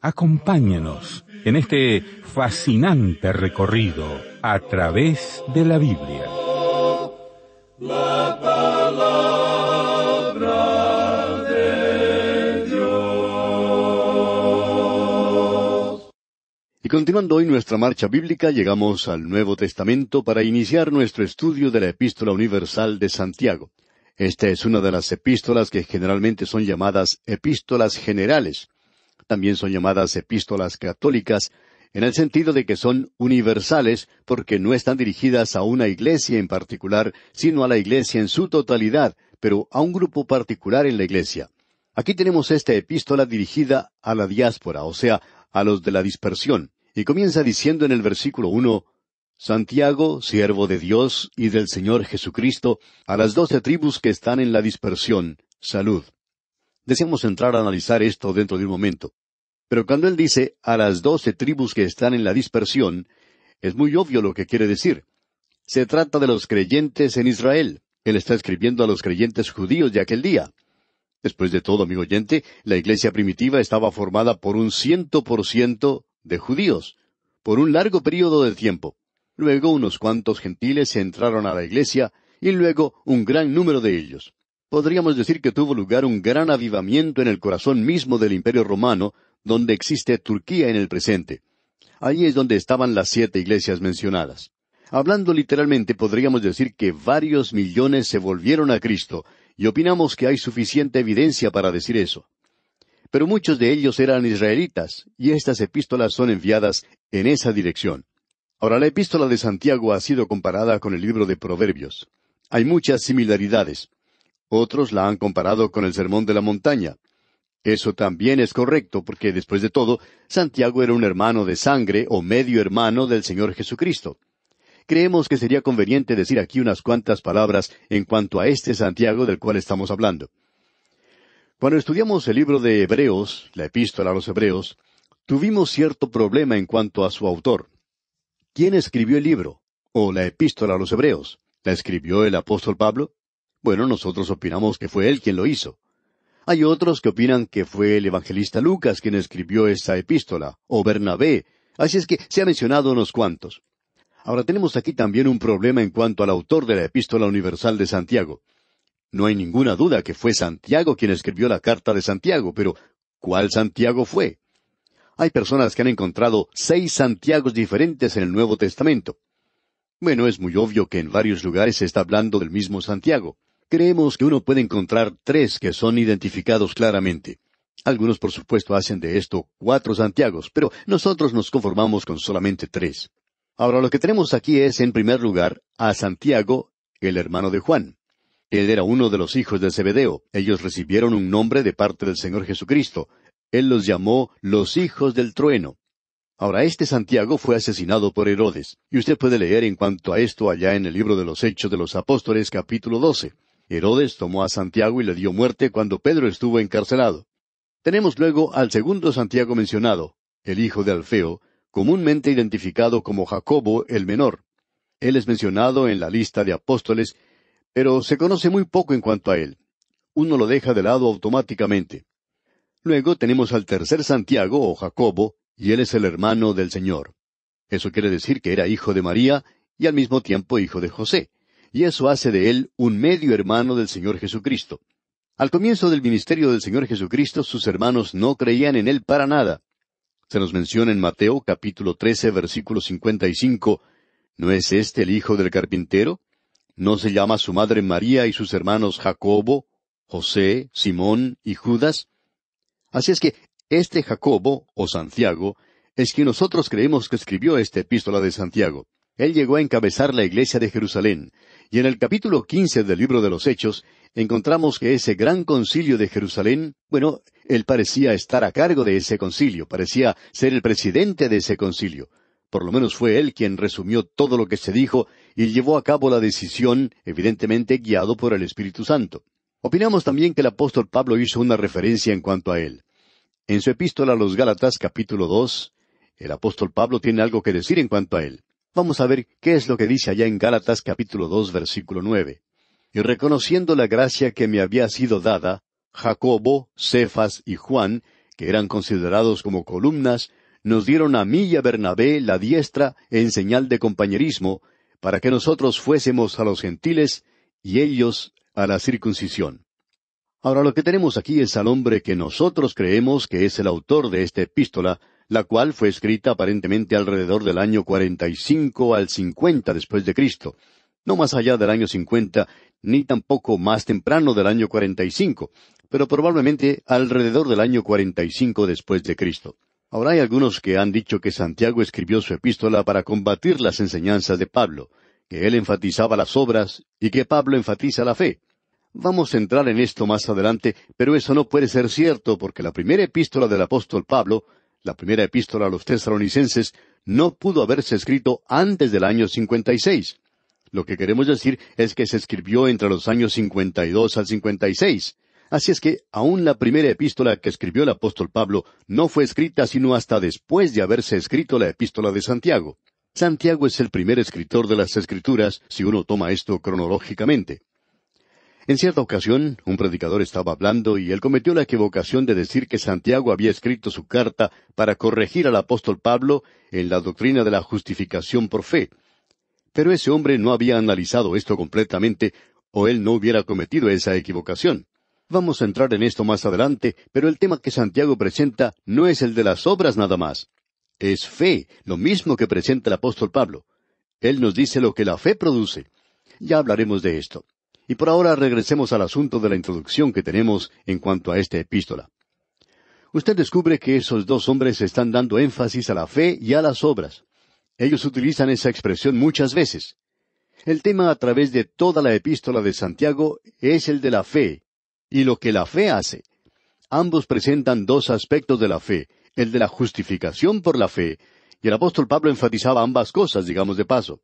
Acompáñenos en este fascinante recorrido a través de la Biblia. La palabra Y continuando hoy nuestra marcha bíblica, llegamos al Nuevo Testamento para iniciar nuestro estudio de la Epístola Universal de Santiago. Esta es una de las epístolas que generalmente son llamadas epístolas generales también son llamadas epístolas católicas, en el sentido de que son universales porque no están dirigidas a una iglesia en particular, sino a la iglesia en su totalidad, pero a un grupo particular en la iglesia. Aquí tenemos esta epístola dirigida a la diáspora, o sea, a los de la dispersión, y comienza diciendo en el versículo uno Santiago, siervo de Dios y del Señor Jesucristo, a las doce tribus que están en la dispersión, salud. Deseamos entrar a analizar esto dentro de un momento. Pero cuando él dice a las doce tribus que están en la dispersión, es muy obvio lo que quiere decir. Se trata de los creyentes en Israel. Él está escribiendo a los creyentes judíos de aquel día. Después de todo, amigo oyente, la iglesia primitiva estaba formada por un ciento por ciento de judíos, por un largo período de tiempo. Luego unos cuantos gentiles entraron a la iglesia y luego un gran número de ellos podríamos decir que tuvo lugar un gran avivamiento en el corazón mismo del Imperio Romano, donde existe Turquía en el presente. Ahí es donde estaban las siete iglesias mencionadas. Hablando literalmente, podríamos decir que varios millones se volvieron a Cristo, y opinamos que hay suficiente evidencia para decir eso. Pero muchos de ellos eran israelitas, y estas epístolas son enviadas en esa dirección. Ahora, la epístola de Santiago ha sido comparada con el libro de Proverbios. Hay muchas similaridades. Otros la han comparado con el Sermón de la Montaña. Eso también es correcto, porque después de todo, Santiago era un hermano de sangre o medio hermano del Señor Jesucristo. Creemos que sería conveniente decir aquí unas cuantas palabras en cuanto a este Santiago del cual estamos hablando. Cuando estudiamos el libro de Hebreos, la epístola a los Hebreos, tuvimos cierto problema en cuanto a su autor. ¿Quién escribió el libro o la epístola a los Hebreos? ¿La escribió el apóstol Pablo? Bueno, nosotros opinamos que fue él quien lo hizo. Hay otros que opinan que fue el evangelista Lucas quien escribió esta epístola, o Bernabé, así es que se ha mencionado unos cuantos. Ahora tenemos aquí también un problema en cuanto al autor de la epístola universal de Santiago. No hay ninguna duda que fue Santiago quien escribió la carta de Santiago, pero ¿cuál Santiago fue? Hay personas que han encontrado seis Santiagos diferentes en el Nuevo Testamento. Bueno, es muy obvio que en varios lugares se está hablando del mismo Santiago creemos que uno puede encontrar tres que son identificados claramente. Algunos, por supuesto, hacen de esto cuatro Santiagos, pero nosotros nos conformamos con solamente tres. Ahora lo que tenemos aquí es, en primer lugar, a Santiago, el hermano de Juan. Él era uno de los hijos de Zebedeo. Ellos recibieron un nombre de parte del Señor Jesucristo. Él los llamó los hijos del trueno. Ahora, este Santiago fue asesinado por Herodes, y usted puede leer en cuanto a esto allá en el libro de los Hechos de los Apóstoles capítulo 12. Herodes tomó a Santiago y le dio muerte cuando Pedro estuvo encarcelado. Tenemos luego al segundo Santiago mencionado, el hijo de Alfeo, comúnmente identificado como Jacobo el menor. Él es mencionado en la lista de apóstoles, pero se conoce muy poco en cuanto a él. Uno lo deja de lado automáticamente. Luego tenemos al tercer Santiago o Jacobo, y él es el hermano del Señor. Eso quiere decir que era hijo de María y al mismo tiempo hijo de José y eso hace de él un medio hermano del Señor Jesucristo. Al comienzo del ministerio del Señor Jesucristo, sus hermanos no creían en él para nada. Se nos menciona en Mateo capítulo 13, versículo 55, ¿No es este el hijo del carpintero? ¿No se llama su madre María y sus hermanos Jacobo, José, Simón y Judas? Así es que este Jacobo, o Santiago, es quien nosotros creemos que escribió esta epístola de Santiago. Él llegó a encabezar la iglesia de Jerusalén, y en el capítulo quince del libro de los Hechos encontramos que ese gran concilio de Jerusalén, bueno, él parecía estar a cargo de ese concilio, parecía ser el presidente de ese concilio. Por lo menos fue él quien resumió todo lo que se dijo y llevó a cabo la decisión, evidentemente guiado por el Espíritu Santo. Opinamos también que el apóstol Pablo hizo una referencia en cuanto a él. En su epístola a los Gálatas capítulo 2 el apóstol Pablo tiene algo que decir en cuanto a él. Vamos a ver qué es lo que dice allá en Gálatas capítulo dos versículo nueve. Y reconociendo la gracia que me había sido dada, Jacobo, Cefas y Juan, que eran considerados como columnas, nos dieron a mí y a Bernabé la diestra en señal de compañerismo, para que nosotros fuésemos a los gentiles y ellos a la circuncisión. Ahora lo que tenemos aquí es al hombre que nosotros creemos que es el autor de esta epístola, la cual fue escrita aparentemente alrededor del año 45 al 50 después de Cristo, no más allá del año 50 ni tampoco más temprano del año 45, pero probablemente alrededor del año 45 después de Cristo. Ahora hay algunos que han dicho que Santiago escribió su epístola para combatir las enseñanzas de Pablo, que él enfatizaba las obras y que Pablo enfatiza la fe. Vamos a entrar en esto más adelante, pero eso no puede ser cierto porque la primera epístola del apóstol Pablo la primera epístola a los tesalonicenses, no pudo haberse escrito antes del año 56. Lo que queremos decir es que se escribió entre los años 52 al 56. Así es que aún la primera epístola que escribió el apóstol Pablo no fue escrita sino hasta después de haberse escrito la epístola de Santiago. Santiago es el primer escritor de las Escrituras, si uno toma esto cronológicamente. En cierta ocasión, un predicador estaba hablando y él cometió la equivocación de decir que Santiago había escrito su carta para corregir al apóstol Pablo en la doctrina de la justificación por fe. Pero ese hombre no había analizado esto completamente o él no hubiera cometido esa equivocación. Vamos a entrar en esto más adelante, pero el tema que Santiago presenta no es el de las obras nada más. Es fe, lo mismo que presenta el apóstol Pablo. Él nos dice lo que la fe produce. Ya hablaremos de esto. Y por ahora regresemos al asunto de la introducción que tenemos en cuanto a esta epístola. Usted descubre que esos dos hombres están dando énfasis a la fe y a las obras. Ellos utilizan esa expresión muchas veces. El tema a través de toda la epístola de Santiago es el de la fe y lo que la fe hace. Ambos presentan dos aspectos de la fe, el de la justificación por la fe, y el apóstol Pablo enfatizaba ambas cosas, digamos de paso.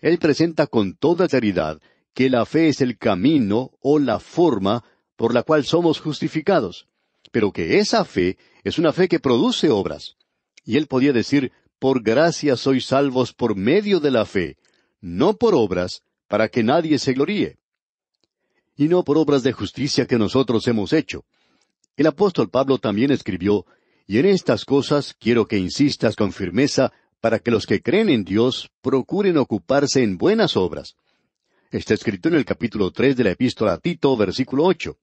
Él presenta con toda claridad que la fe es el camino o la forma por la cual somos justificados, pero que esa fe es una fe que produce obras. Y él podía decir, por gracia sois salvos por medio de la fe, no por obras, para que nadie se gloríe. Y no por obras de justicia que nosotros hemos hecho. El apóstol Pablo también escribió, y en estas cosas quiero que insistas con firmeza para que los que creen en Dios procuren ocuparse en buenas obras. Está escrito en el capítulo tres de la epístola a Tito, versículo ocho.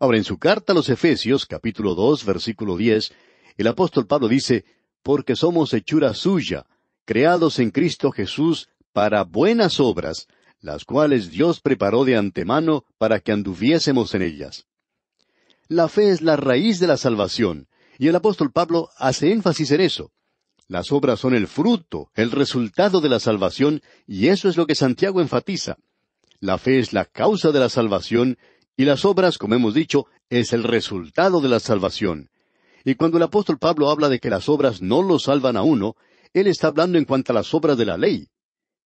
Ahora, en su carta a los Efesios, capítulo dos, versículo diez, el apóstol Pablo dice, porque somos hechura suya, creados en Cristo Jesús para buenas obras, las cuales Dios preparó de antemano para que anduviésemos en ellas. La fe es la raíz de la salvación, y el apóstol Pablo hace énfasis en eso. Las obras son el fruto, el resultado de la salvación, y eso es lo que Santiago enfatiza. La fe es la causa de la salvación y las obras, como hemos dicho, es el resultado de la salvación. Y cuando el apóstol Pablo habla de que las obras no lo salvan a uno, él está hablando en cuanto a las obras de la ley.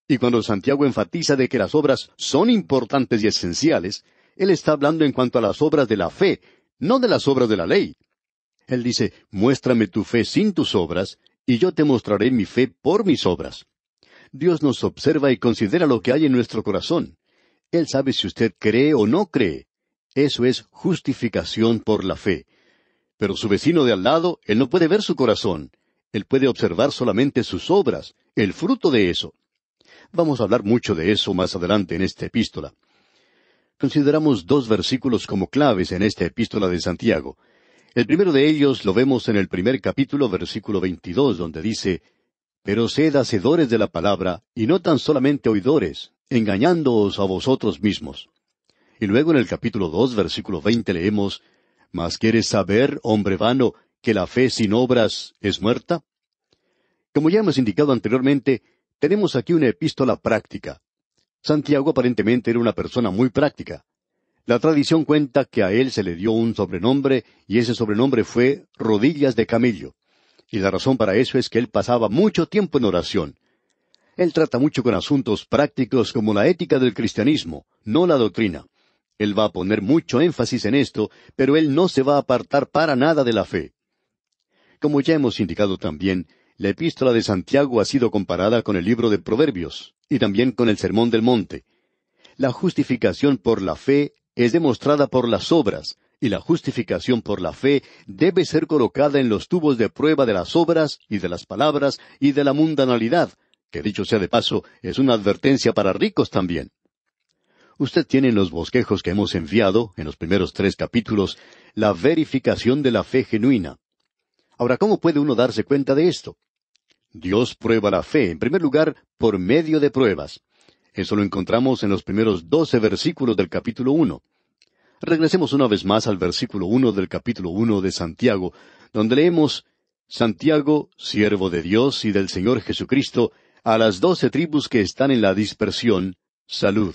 Y cuando Santiago enfatiza de que las obras son importantes y esenciales, él está hablando en cuanto a las obras de la fe, no de las obras de la ley. Él dice, muéstrame tu fe sin tus obras, y yo te mostraré mi fe por mis obras. Dios nos observa y considera lo que hay en nuestro corazón. Él sabe si usted cree o no cree. Eso es justificación por la fe. Pero su vecino de al lado, él no puede ver su corazón. Él puede observar solamente sus obras, el fruto de eso. Vamos a hablar mucho de eso más adelante en esta epístola. Consideramos dos versículos como claves en esta epístola de Santiago. El primero de ellos lo vemos en el primer capítulo, versículo 22, donde dice, Pero sed hacedores de la palabra, y no tan solamente oidores, engañándoos a vosotros mismos. Y luego en el capítulo dos, versículo veinte, leemos ¿Mas quieres saber, hombre vano, que la fe sin obras es muerta? Como ya hemos indicado anteriormente, tenemos aquí una epístola práctica. Santiago aparentemente era una persona muy práctica. La tradición cuenta que a él se le dio un sobrenombre y ese sobrenombre fue Rodillas de Camello. Y la razón para eso es que él pasaba mucho tiempo en oración. Él trata mucho con asuntos prácticos como la ética del cristianismo, no la doctrina. Él va a poner mucho énfasis en esto, pero él no se va a apartar para nada de la fe. Como ya hemos indicado también, la epístola de Santiago ha sido comparada con el libro de Proverbios y también con el Sermón del Monte. La justificación por la fe es demostrada por las obras, y la justificación por la fe debe ser colocada en los tubos de prueba de las obras y de las palabras y de la mundanalidad, que dicho sea de paso, es una advertencia para ricos también. Usted tiene en los bosquejos que hemos enviado, en los primeros tres capítulos, la verificación de la fe genuina. Ahora, ¿cómo puede uno darse cuenta de esto? Dios prueba la fe, en primer lugar, por medio de pruebas. Eso lo encontramos en los primeros doce versículos del capítulo uno. Regresemos una vez más al versículo uno del capítulo uno de Santiago, donde leemos Santiago, siervo de Dios y del Señor Jesucristo, a las doce tribus que están en la dispersión, salud.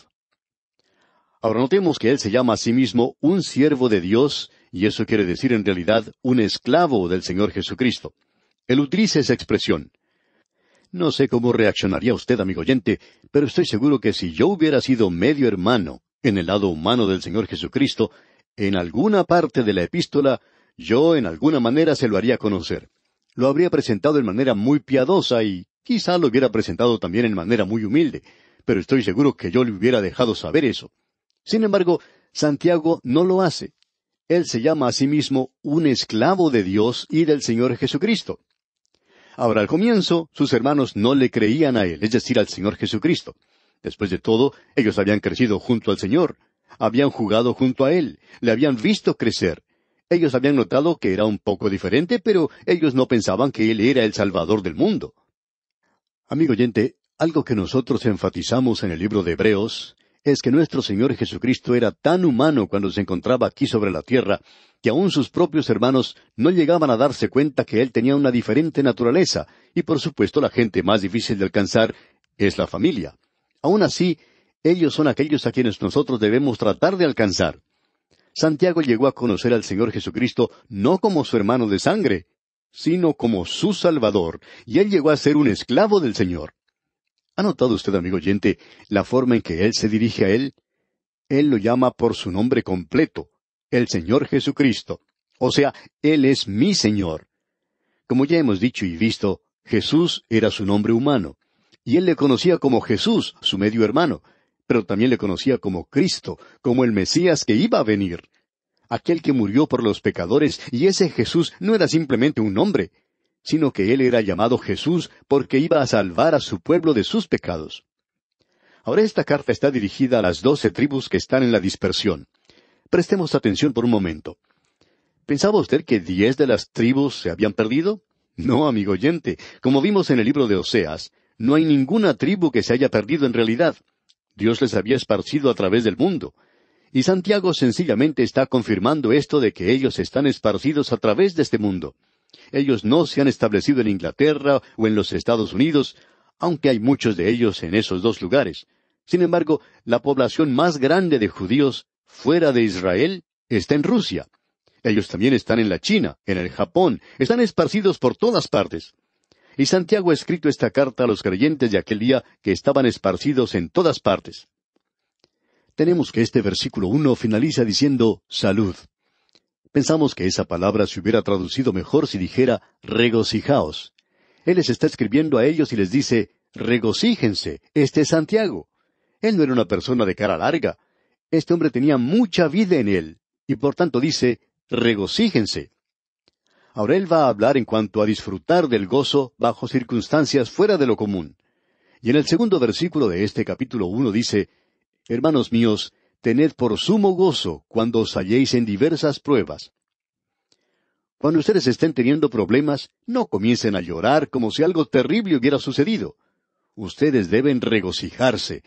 Ahora notemos que él se llama a sí mismo un siervo de Dios, y eso quiere decir en realidad un esclavo del Señor Jesucristo. Él utiliza esa expresión. No sé cómo reaccionaría usted, amigo oyente, pero estoy seguro que si yo hubiera sido medio hermano en el lado humano del Señor Jesucristo, en alguna parte de la epístola, yo en alguna manera se lo haría conocer. Lo habría presentado de manera muy piadosa y Quizá lo hubiera presentado también en manera muy humilde, pero estoy seguro que yo le hubiera dejado saber eso. Sin embargo, Santiago no lo hace. Él se llama a sí mismo un esclavo de Dios y del Señor Jesucristo. Ahora, al comienzo, sus hermanos no le creían a él, es decir, al Señor Jesucristo. Después de todo, ellos habían crecido junto al Señor, habían jugado junto a él, le habían visto crecer. Ellos habían notado que era un poco diferente, pero ellos no pensaban que él era el Salvador del mundo. Amigo oyente, algo que nosotros enfatizamos en el libro de Hebreos es que nuestro Señor Jesucristo era tan humano cuando se encontraba aquí sobre la tierra, que aun sus propios hermanos no llegaban a darse cuenta que Él tenía una diferente naturaleza, y por supuesto la gente más difícil de alcanzar es la familia. Aun así, ellos son aquellos a quienes nosotros debemos tratar de alcanzar. Santiago llegó a conocer al Señor Jesucristo no como su hermano de sangre, sino como su Salvador, y él llegó a ser un esclavo del Señor. ¿Ha notado usted, amigo oyente, la forma en que él se dirige a él? Él lo llama por su nombre completo, el Señor Jesucristo. O sea, Él es mi Señor. Como ya hemos dicho y visto, Jesús era su nombre humano, y él le conocía como Jesús, su medio hermano, pero también le conocía como Cristo, como el Mesías que iba a venir aquel que murió por los pecadores, y ese Jesús no era simplemente un hombre, sino que él era llamado Jesús porque iba a salvar a su pueblo de sus pecados. Ahora esta carta está dirigida a las doce tribus que están en la dispersión. Prestemos atención por un momento. ¿Pensaba usted que diez de las tribus se habían perdido? No, amigo oyente, como vimos en el libro de Oseas, no hay ninguna tribu que se haya perdido en realidad. Dios les había esparcido a través del mundo. Y Santiago sencillamente está confirmando esto de que ellos están esparcidos a través de este mundo. Ellos no se han establecido en Inglaterra o en los Estados Unidos, aunque hay muchos de ellos en esos dos lugares. Sin embargo, la población más grande de judíos fuera de Israel está en Rusia. Ellos también están en la China, en el Japón, están esparcidos por todas partes. Y Santiago ha escrito esta carta a los creyentes de aquel día que estaban esparcidos en todas partes. Tenemos que este versículo uno finaliza diciendo salud. Pensamos que esa palabra se hubiera traducido mejor si dijera regocijaos. Él les está escribiendo a ellos y les dice, regocíjense, este es Santiago. Él no era una persona de cara larga. Este hombre tenía mucha vida en él, y por tanto dice, regocíjense. Ahora él va a hablar en cuanto a disfrutar del gozo bajo circunstancias fuera de lo común. Y en el segundo versículo de este capítulo uno dice, Hermanos míos, tened por sumo gozo cuando os halléis en diversas pruebas. Cuando ustedes estén teniendo problemas, no comiencen a llorar como si algo terrible hubiera sucedido. Ustedes deben regocijarse.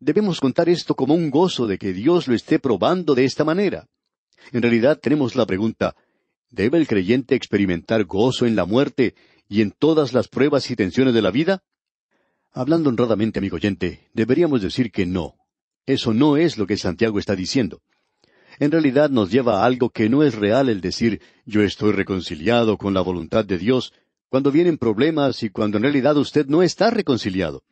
Debemos contar esto como un gozo de que Dios lo esté probando de esta manera. En realidad tenemos la pregunta, ¿debe el creyente experimentar gozo en la muerte y en todas las pruebas y tensiones de la vida? Hablando honradamente, amigo oyente, deberíamos decir que no, eso no es lo que Santiago está diciendo. En realidad nos lleva a algo que no es real el decir yo estoy reconciliado con la voluntad de Dios cuando vienen problemas y cuando en realidad usted no está reconciliado.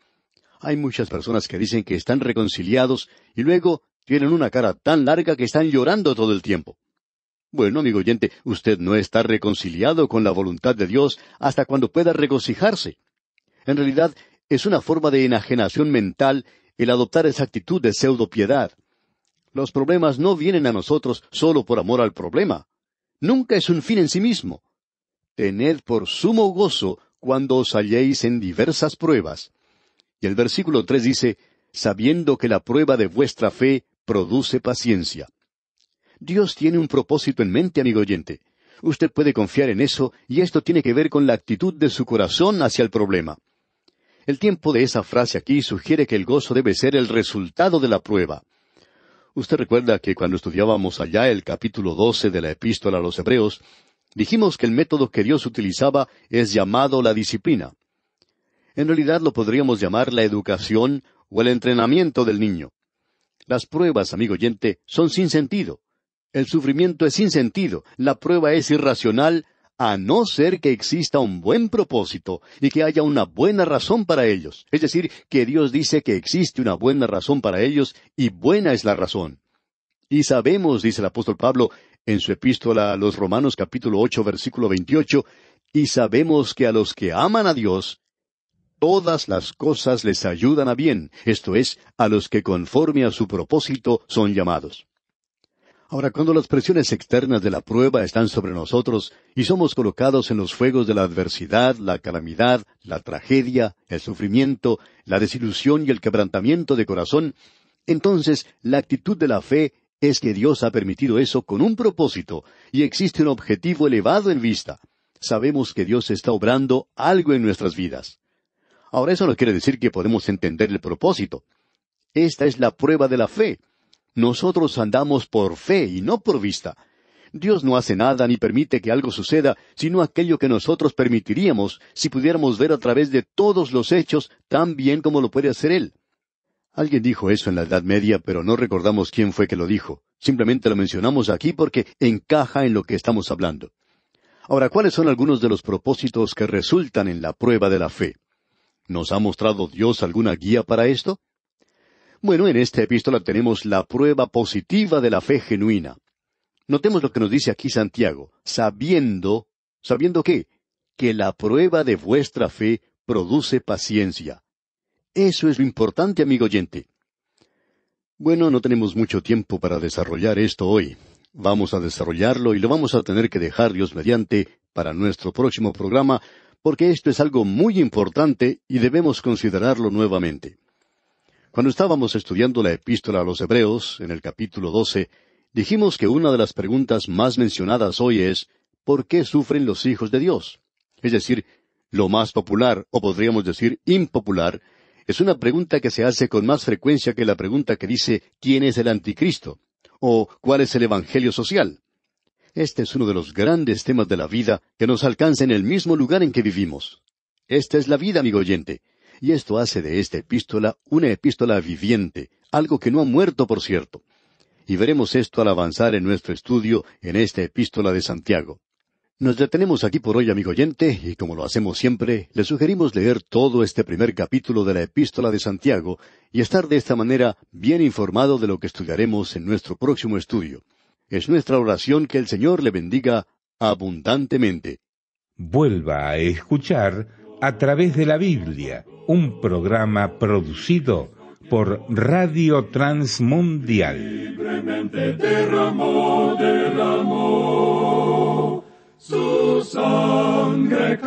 Hay muchas personas que dicen que están reconciliados y luego tienen una cara tan larga que están llorando todo el tiempo. Bueno, amigo oyente, usted no está reconciliado con la voluntad de Dios hasta cuando pueda regocijarse. En realidad, es una forma de enajenación mental el adoptar esa actitud de pseudo piedad. Los problemas no vienen a nosotros solo por amor al problema. Nunca es un fin en sí mismo. Tened por sumo gozo cuando os halléis en diversas pruebas. Y el versículo tres dice, sabiendo que la prueba de vuestra fe produce paciencia. Dios tiene un propósito en mente, amigo oyente. Usted puede confiar en eso y esto tiene que ver con la actitud de su corazón hacia el problema. El tiempo de esa frase aquí sugiere que el gozo debe ser el resultado de la prueba. Usted recuerda que cuando estudiábamos allá el capítulo doce de la epístola a los Hebreos, dijimos que el método que Dios utilizaba es llamado la disciplina. En realidad lo podríamos llamar la educación o el entrenamiento del niño. Las pruebas, amigo oyente, son sin sentido. El sufrimiento es sin sentido, la prueba es irracional a no ser que exista un buen propósito y que haya una buena razón para ellos. Es decir, que Dios dice que existe una buena razón para ellos y buena es la razón. Y sabemos, dice el apóstol Pablo, en su epístola a los Romanos capítulo ocho versículo veintiocho, y sabemos que a los que aman a Dios, todas las cosas les ayudan a bien, esto es, a los que conforme a su propósito son llamados. Ahora, cuando las presiones externas de la prueba están sobre nosotros y somos colocados en los fuegos de la adversidad, la calamidad, la tragedia, el sufrimiento, la desilusión y el quebrantamiento de corazón, entonces la actitud de la fe es que Dios ha permitido eso con un propósito y existe un objetivo elevado en vista. Sabemos que Dios está obrando algo en nuestras vidas. Ahora eso no quiere decir que podemos entender el propósito. Esta es la prueba de la fe nosotros andamos por fe y no por vista. Dios no hace nada ni permite que algo suceda, sino aquello que nosotros permitiríamos si pudiéramos ver a través de todos los hechos tan bien como lo puede hacer Él. Alguien dijo eso en la Edad Media, pero no recordamos quién fue que lo dijo. Simplemente lo mencionamos aquí porque encaja en lo que estamos hablando. Ahora, ¿cuáles son algunos de los propósitos que resultan en la prueba de la fe? ¿Nos ha mostrado Dios alguna guía para esto? Bueno, en esta epístola tenemos la prueba positiva de la fe genuina. Notemos lo que nos dice aquí Santiago, sabiendo, sabiendo qué, que la prueba de vuestra fe produce paciencia. Eso es lo importante, amigo oyente. Bueno, no tenemos mucho tiempo para desarrollar esto hoy. Vamos a desarrollarlo y lo vamos a tener que dejar Dios mediante para nuestro próximo programa, porque esto es algo muy importante y debemos considerarlo nuevamente. Cuando estábamos estudiando la epístola a los Hebreos, en el capítulo 12, dijimos que una de las preguntas más mencionadas hoy es, ¿por qué sufren los hijos de Dios? Es decir, lo más popular, o podríamos decir impopular, es una pregunta que se hace con más frecuencia que la pregunta que dice ¿quién es el anticristo? o ¿cuál es el evangelio social? Este es uno de los grandes temas de la vida que nos alcanza en el mismo lugar en que vivimos. Esta es la vida, amigo oyente y esto hace de esta epístola una epístola viviente, algo que no ha muerto, por cierto. Y veremos esto al avanzar en nuestro estudio en esta epístola de Santiago. Nos detenemos aquí por hoy, amigo oyente, y como lo hacemos siempre, le sugerimos leer todo este primer capítulo de la epístola de Santiago y estar de esta manera bien informado de lo que estudiaremos en nuestro próximo estudio. Es nuestra oración que el Señor le bendiga abundantemente. Vuelva a escuchar a través de la Biblia, un programa producido por Radio Transmundial. su sangre